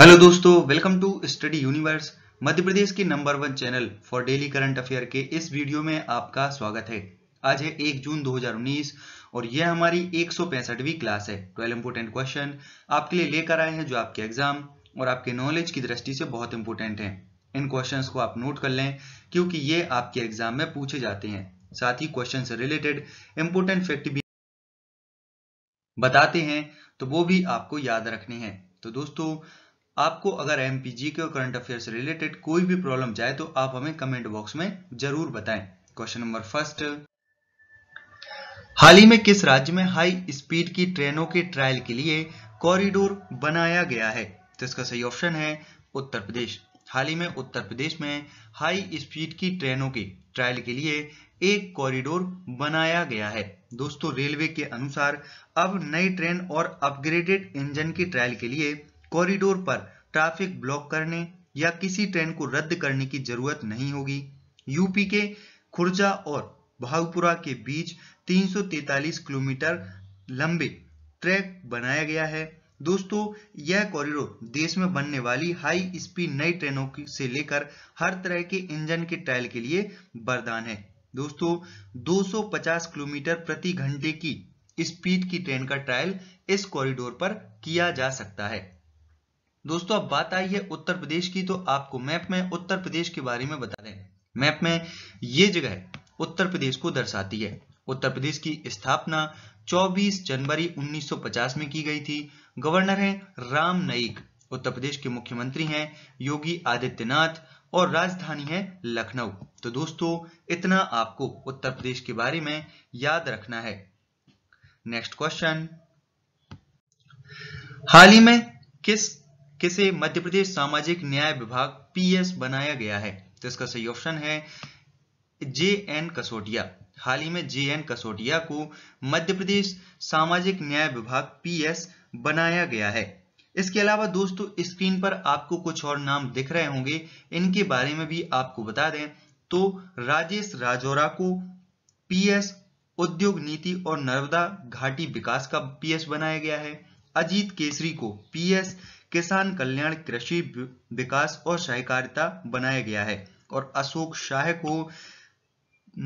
Hello दोस्तों welcome to Study Universe Madhya Pradesh की number one channel for daily current affair के इस वीडियो में आपका स्वागत है आज है 1 जून 2019 और यह हमारी सौ क्लास है 12 इंपोर्टेंट क्वेश्चन आपके लिए लेकर आए हैं जो आपके एग्जाम और आपके नॉलेज की दृष्टि से बहुत इंपॉर्टेंट है इन क्वेश्चन को आप नोट कर लें क्योंकि ये आपके एग्जाम में पूछे जाते हैं साथ ही क्वेश्चन से रिलेटेड इंपोर्टेंट फैक्ट भी बताते हैं तो वो भी आपको याद रखने हैं तो दोस्तों आपको अगर एम के और करंट अफेयर से रिलेटेड कोई भी प्रॉब्लम जाए तो आप हमें कमेंट बॉक्स में जरूर बताएं क्वेश्चन नंबर फर्स्ट हाल ही में किस राज्य में हाई स्पीड की ट्रेनों के ट्रायल के लिए कॉरिडोर बनाया गया है तो इसका सही ऑप्शन है उत्तर प्रदेश हाल ही में उत्तर प्रदेश में हाई स्पीड की ट्रेनों के ट्रायल के लिए एक कॉरिडोर बनाया गया है दोस्तों रेलवे के अनुसार अब नई ट्रेन और अपग्रेडेड इंजन के ट्रायल के लिए कॉरिडोर पर ट्रैफिक ब्लॉक करने या किसी ट्रेन को रद्द करने की जरूरत नहीं होगी यूपी के खुर्जा और भागपुरा के बीच 343 किलोमीटर लंबे ट्रैक बनाया गया है दोस्तों यह कॉरिडोर देश में बनने वाली हाई स्पीड नई ट्रेनों से लेकर हर तरह के इंजन के ट्रायल के लिए वरदान है दोस्तों 250 किलोमीटर प्रति घंटे की स्पीड की ट्रेन का ट्रायल इस कॉरिडोर पर किया जा सकता है दोस्तों अब बात आई है उत्तर प्रदेश की तो आपको मैप में उत्तर प्रदेश के बारे में बता रहे मैप में ये जगह उत्तर प्रदेश को दर्शाती है उत्तर प्रदेश की स्थापना 24 जनवरी 1950 में की गई थी गवर्नर हैं राम नाईक उत्तर प्रदेश के मुख्यमंत्री हैं योगी आदित्यनाथ और राजधानी है लखनऊ तो दोस्तों इतना आपको उत्तर प्रदेश के बारे में याद रखना है नेक्स्ट क्वेश्चन हाल ही में किस किसे मध्य प्रदेश सामाजिक न्याय विभाग पीएस बनाया गया है तो इसका सही ऑप्शन है जे एन कसोटिया हाल ही में जे एन कसोटिया को मध्य प्रदेश सामाजिक न्याय विभाग पीएस बनाया गया है इसके अलावा दोस्तों स्क्रीन पर आपको कुछ और नाम दिख रहे होंगे इनके बारे में भी आपको बता दें तो राजेश राजौरा को पीएस उद्योग नीति और नर्मदा घाटी विकास का पीएस बनाया गया है अजीत केसरी को पीएस किसान कल्याण कृषि विकास और सहकारिता बनाया गया है और अशोक शाह को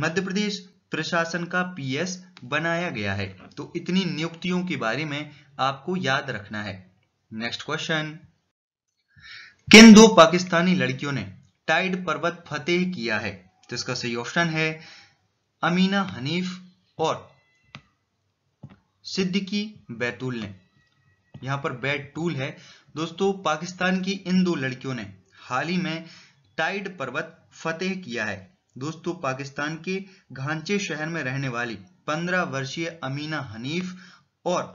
मध्य प्रदेश प्रशासन का पीएस बनाया गया है तो इतनी नियुक्तियों के बारे में आपको याद रखना है नेक्स्ट क्वेश्चन किन दो पाकिस्तानी लड़कियों ने टाइड पर्वत फतेह किया है तो इसका सही ऑप्शन है अमीना हनीफ और सिद्दीकी बैतूल ने यहां पर बैट टूल है दोस्तों पाकिस्तान की इन दो लड़कियों ने हाल ही में टाइड पर्वत फतेह किया है दोस्तों पाकिस्तान के घांचे शहर में रहने वाली 15 वर्षीय अमीना हनीफ और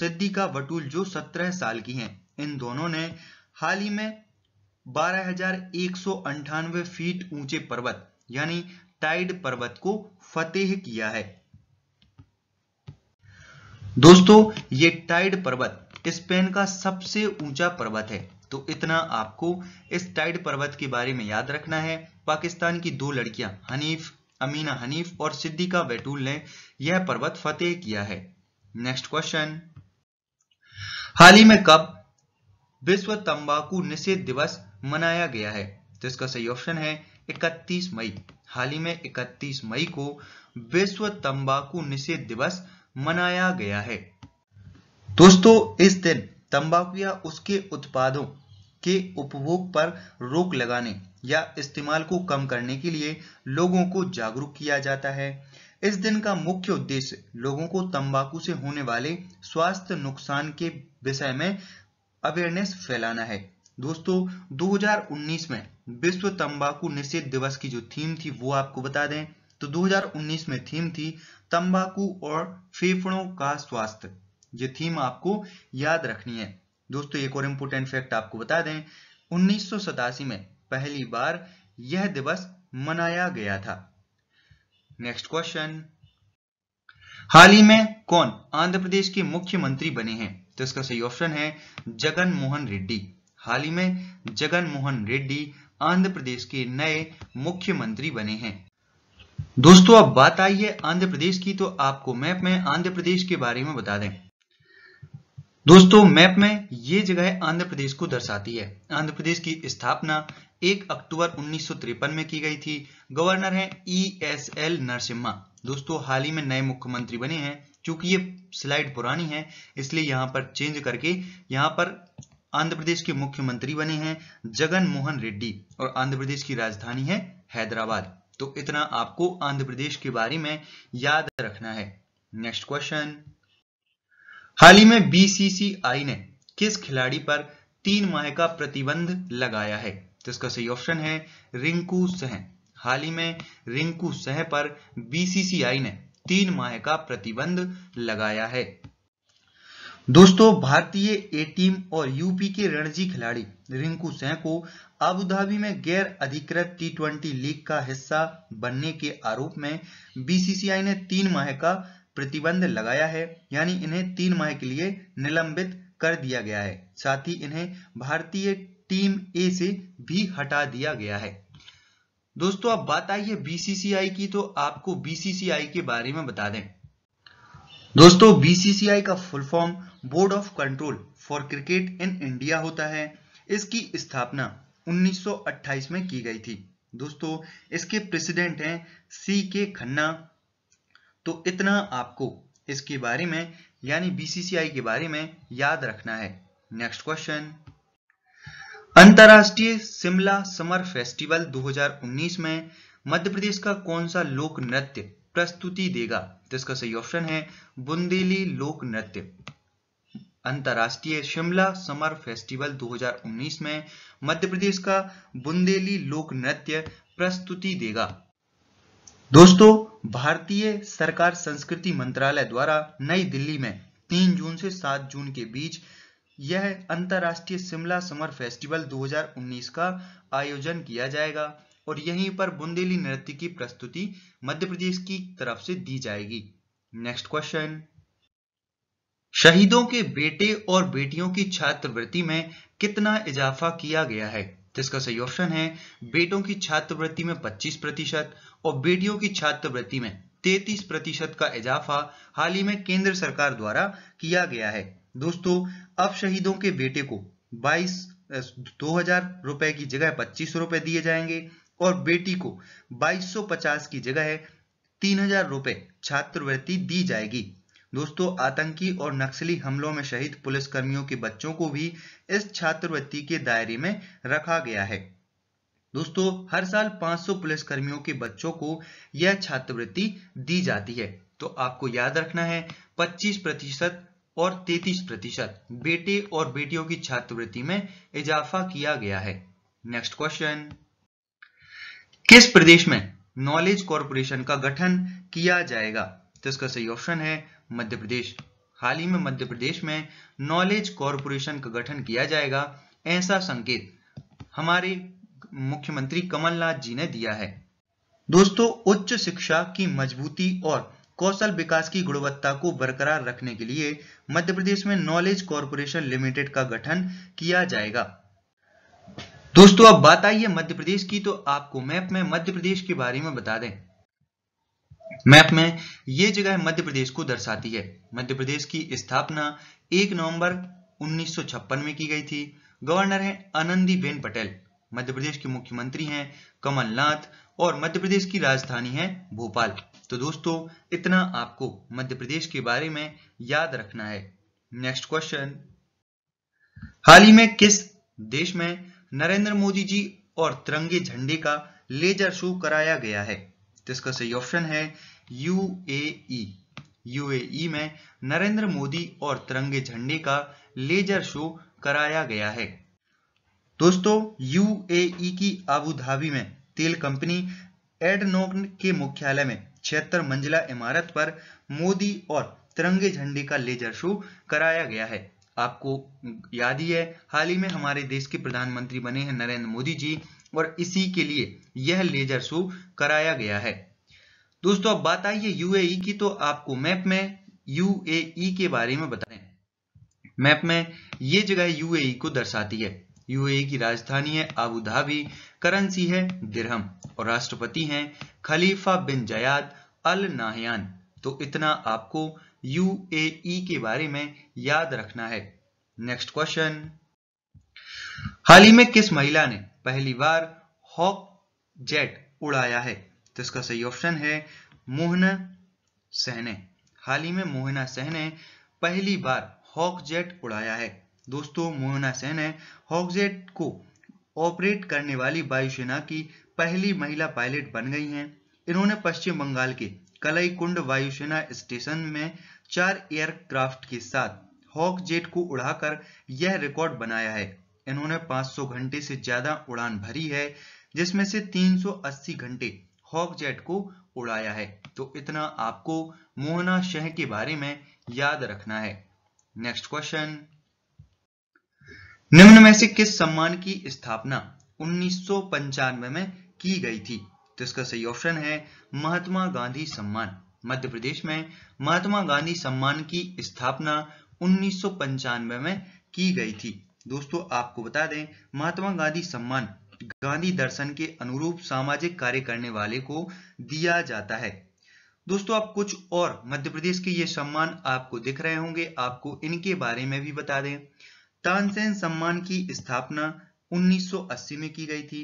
सिद्दीका वटूल जो 17 साल की हैं इन दोनों ने हाल ही में बारह फीट ऊंचे पर्वत यानी टाइड पर्वत को फतेह किया है दोस्तों ये टाइड पर्वत स्पेन का सबसे ऊंचा पर्वत है तो इतना आपको इस टाइड पर्वत के बारे में याद रखना है पाकिस्तान की दो लड़कियां हनीफ अमीना हनीफ और सिद्दीका बैटूल ने यह पर्वत फतेह किया है नेक्स्ट क्वेश्चन हाल ही में कब विश्व तंबाकू निषेध दिवस मनाया गया है तो इसका सही ऑप्शन है 31 मई हाल ही में 31 मई को विश्व तंबाकू निषेध दिवस मनाया गया है दोस्तों इस दिन तंबाकू या उसके उत्पादों के उपभोग पर रोक लगाने या इस्तेमाल को कम करने के लिए लोगों को जागरूक किया जाता है इस दिन का मुख्य उद्देश्य लोगों को तंबाकू से होने वाले स्वास्थ्य नुकसान के विषय में अवेयरनेस फैलाना है दोस्तों 2019 में विश्व तंबाकू निषेध दिवस की जो थीम थी वो आपको बता दें तो 2019 में थीम थी तंबाकू और फेफड़ों का स्वास्थ्य ये थीम आपको याद रखनी है दोस्तों एक और इम्पोर्टेंट फैक्ट आपको बता दें उन्नीस में पहली बार यह दिवस मनाया गया था नेक्स्ट क्वेश्चन हाल ही में कौन आंध्र प्रदेश के मुख्यमंत्री बने हैं तो इसका सही ऑप्शन है जगन मोहन रेड्डी हाल ही में जगन मोहन रेड्डी आंध्र प्रदेश के नए मुख्यमंत्री बने हैं दोस्तों अब बात आई है आंध्र प्रदेश की तो आपको मैप में आंध्र प्रदेश के बारे में बता दें दोस्तों मैप में ये जगह आंध्र प्रदेश को दर्शाती है आंध्र प्रदेश की स्थापना 1 अक्टूबर उन्नीस में की गई थी गवर्नर हैं ई एस एल नरसिम्हा दोस्तों हाल ही में नए मुख्यमंत्री बने हैं क्योंकि ये स्लाइड पुरानी है इसलिए यहाँ पर चेंज करके यहाँ पर आंध्र प्रदेश के मुख्यमंत्री बने हैं जगन मोहन रेड्डी और आंध्र प्रदेश की राजधानी है हैदराबाद तो इतना आपको आंध्र प्रदेश के बारे में याद रखना है नेक्स्ट क्वेश्चन हाल ही में बीसीसीआई ने किस खिलाड़ी पर तीन माह का प्रतिबंध लगाया है जिसका सही ऑप्शन है रिंकू सह हाल ही में रिंकू सह पर बीसीसीआई ने तीन माह का प्रतिबंध लगाया है दोस्तों भारतीय ए टीम और यूपी के रणजी खिलाड़ी रिंकू सह को अबुधाबी में गैर अधिकृत टी ट्वेंटी लीग का हिस्सा बनने के आरोप में बीसीसीआई ने तीन माह का प्रतिबंध लगाया है यानी इन्हें तीन माह के लिए निलंबित कर दिया गया है साथ ही इन्हें भारतीय टीम ए से भी हटा दिया गया है दोस्तों अब बात आई है बीसीसीआई की तो आपको बीसीसीआई के बारे में बता दें दोस्तों बीसीसीआई का full form board of control for cricket in India होता है इसकी स्थापना 1928 में की गई थी दोस्तों इसके प्रेसिडेंट हैं सी के खन्ना तो इतना आपको इसके बारे में यानी बीसीसीआई के बारे में याद रखना है नेक्स्ट क्वेश्चन अंतरराष्ट्रीय शिमला समर फेस्टिवल 2019 में मध्य प्रदेश का कौन सा लोक नृत्य प्रस्तुति देगा तो इसका सही ऑप्शन है बुंदेली लोक नृत्य अंतर्राष्ट्रीय शिमला समर फेस्टिवल 2019 में मध्य प्रदेश का बुंदेली लोक नृत्य प्रस्तुति देगा दोस्तों भारतीय सरकार संस्कृति मंत्रालय द्वारा नई दिल्ली में तीन जून से सात जून के बीच यह अंतर्राष्ट्रीय शिमला समर फेस्टिवल 2019 का आयोजन किया जाएगा और यहीं पर बुंदेली नृत्य की प्रस्तुति मध्य प्रदेश की तरफ से दी जाएगी नेक्स्ट क्वेश्चन शहीदों के बेटे और बेटियों की छात्रवृत्ति में कितना इजाफा किया गया है तो इसका सही ऑप्शन है बेटों की छात्रवृत्ति में 25 प्रतिशत और बेटियों की छात्रवृत्ति में 33 प्रतिशत का इजाफा हाल ही में केंद्र सरकार द्वारा किया गया है दोस्तों अब शहीदों के बेटे को 22 2000 रुपए की जगह पच्चीस रुपए दिए जाएंगे और बेटी को 2250 की जगह तीन हजार रुपए छात्रवृत्ति दी जाएगी दोस्तों आतंकी और नक्सली हमलों में शहीद पुलिसकर्मियों के बच्चों को भी इस छात्रवृत्ति के दायरे में रखा गया है दोस्तों हर साल 500 पुलिसकर्मियों के बच्चों को यह छात्रवृत्ति दी जाती है तो आपको याद रखना है 25 प्रतिशत और 33 प्रतिशत बेटे और बेटियों की छात्रवृत्ति में इजाफा किया गया है नेक्स्ट क्वेश्चन किस प्रदेश में नॉलेज कॉरपोरेशन का गठन किया जाएगा तो इसका सही ऑप्शन है मध्य प्रदेश हाल ही में मध्य प्रदेश में नॉलेज कॉरपोरेशन का गठन किया जाएगा ऐसा संकेत हमारे मुख्यमंत्री कमलनाथ जी ने दिया है दोस्तों उच्च शिक्षा की मजबूती और कौशल विकास की गुणवत्ता को बरकरार रखने के लिए मध्य प्रदेश में नॉलेज कॉरपोरेशन लिमिटेड का गठन किया जाएगा दोस्तों अब बात आई है मध्य प्रदेश की तो आपको मैप में मध्य प्रदेश के बारे में बता दें मैप में ये जगह मध्य प्रदेश को दर्शाती है मध्य प्रदेश की स्थापना 1 नवंबर 1956 में की गई थी गवर्नर हैं आनंदी बेन पटेल मध्य प्रदेश के मुख्यमंत्री हैं कमलनाथ और मध्य प्रदेश की राजधानी है भोपाल तो दोस्तों इतना आपको मध्य प्रदेश के बारे में याद रखना है नेक्स्ट क्वेश्चन हाल ही में किस देश में नरेंद्र मोदी जी और तिरंगे झंडे का लेजर शो कराया गया है जिसका सही ऑप्शन है यूएई यूएई e। e में नरेंद्र मोदी और तिरंगे झंडे का लेजर शो कराया गया है दोस्तों यूएई e की आबू धाबी में तेल कंपनी एडनोक के मुख्यालय में छिहत्तर मंजिला इमारत पर मोदी और तिरंगे झंडे का लेजर शो कराया गया है आपको याद ही है हाल ही में हमारे देश के प्रधानमंत्री बने हैं नरेंद्र मोदी जी और इसी के लिए यह लेजर शो कराया गया है दोस्तों अब बात आई है यूएई e की तो आपको मैप में यूएई e के बारे में बताए मैप में ये जगह यूएई e को दर्शाती है यूएई की राजधानी है आबू धाबी करेंसी है दिरहम और राष्ट्रपति हैं खलीफा बिन जयाद अल नाहयान तो इतना आपको यूएई के बारे में याद रखना है नेक्स्ट क्वेश्चन हाल ही में किस महिला ने पहली बार हॉक जेट उड़ाया है तो इसका सही ऑप्शन है मोहना सहने हाल ही में मोहना सहने पहली बार हॉक जेट उड़ाया है दोस्तों मोहना सहने हॉक जेट को ऑपरेट करने वाली वायुसेना की पहली महिला पायलट बन गई हैं इन्होंने पश्चिम बंगाल के कलई कुंड वायुसेना स्टेशन में चार एयरक्राफ्ट के साथ हॉक जेट को उड़ाकर यह रिकॉर्ड बनाया है इन्होंने 500 घंटे से ज्यादा उड़ान भरी है जिसमें से 380 घंटे हॉक जेट को उड़ाया है तो इतना आपको मोहना शह के बारे में याद रखना है नेक्स्ट क्वेश्चन निम्न में से किस सम्मान की स्थापना उन्नीस में की गई थी तो इसका सही ऑप्शन है महात्मा गांधी सम्मान मध्य प्रदेश में महात्मा गांधी सम्मान की स्थापना उन्नीस में की गई थी दोस्तों आपको बता दें महात्मा गांधी सम्मान गांधी दर्शन के अनुरूप सामाजिक कार्य करने वाले को दिया जाता है दोस्तों आप कुछ और मध्य प्रदेश के ये सम्मान आपको दिख रहे होंगे आपको इनके बारे में भी बता दें तानसेन सम्मान की स्थापना 1980 में की गई थी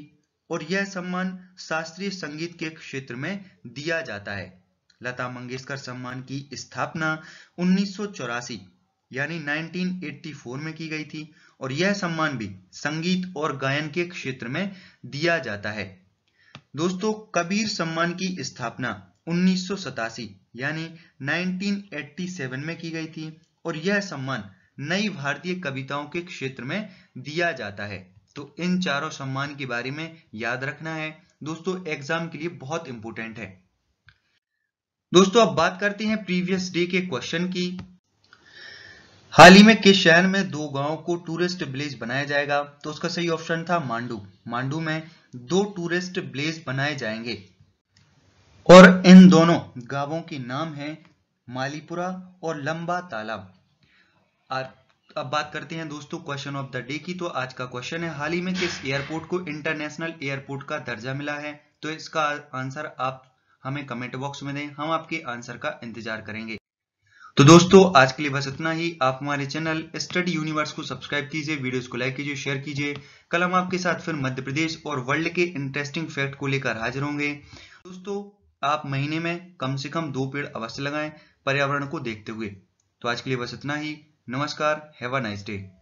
और यह सम्मान शास्त्रीय संगीत के क्षेत्र में दिया जाता है लता मंगेशकर सम्मान की स्थापना उन्नीस यानी 1984 में की गई थी और यह सम्मान भी संगीत और गायन के क्षेत्र में दिया जाता है दोस्तों कबीर सम्मान की स्थापना उन्नीस यानी 1987 में की गई थी और यह सम्मान नई भारतीय कविताओं के क्षेत्र में दिया जाता है तो इन चारों सम्मान के बारे में याद रखना है दोस्तों एग्जाम के लिए बहुत इंपॉर्टेंट है दोस्तों अब बात करते हैं प्रीवियस डे के क्वेश्चन की हाल ही में किस शहर में दो गांवों को टूरिस्ट ब्लेज बनाया जाएगा तो उसका सही ऑप्शन था मांडू मांडू में दो टूरिस्ट ब्लेज बनाए जाएंगे और इन दोनों गांवों के नाम हैं मालीपुरा और लंबा तालाब अब बात करते हैं दोस्तों क्वेश्चन ऑफ द डे की तो आज का क्वेश्चन है हाल ही में किस एयरपोर्ट को इंटरनेशनल एयरपोर्ट का दर्जा मिला है तो इसका आंसर आप हमें कमेंट बॉक्स में दें हम आपके आंसर का इंतजार करेंगे तो दोस्तों आज के लिए बस इतना ही आप हमारे चैनल स्टडी यूनिवर्स को सब्सक्राइब कीजिए वीडियोस को लाइक कीजिए शेयर कीजिए कल हम आपके साथ फिर मध्य प्रदेश और वर्ल्ड के इंटरेस्टिंग फैक्ट को लेकर हाजिर होंगे दोस्तों आप महीने में कम से कम दो पेड़ अवश्य लगाएं पर्यावरण को देखते हुए तो आज के लिए बस इतना ही नमस्कार हैव अ नाइस डे